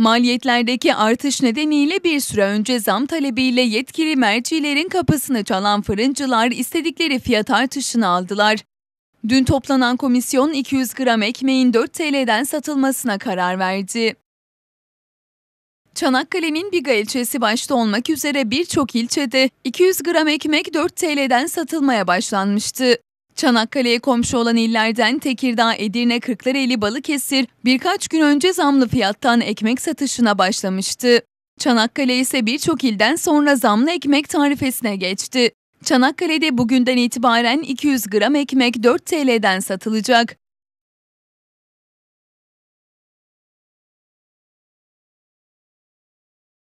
Maliyetlerdeki artış nedeniyle bir süre önce zam talebiyle yetkili mercilerin kapısını çalan fırıncılar istedikleri fiyat artışını aldılar. Dün toplanan komisyon 200 gram ekmeğin 4 TL'den satılmasına karar verdi. Çanakkale'nin Biga ilçesi başta olmak üzere birçok ilçede 200 gram ekmek 4 TL'den satılmaya başlanmıştı. Çanakkale'ye komşu olan illerden Tekirdağ, Edirne, Kırklareli, Balıkesir birkaç gün önce zamlı fiyattan ekmek satışına başlamıştı. Çanakkale ise birçok ilden sonra zamlı ekmek tarifesine geçti. Çanakkale'de bugünden itibaren 200 gram ekmek 4 TL'den satılacak.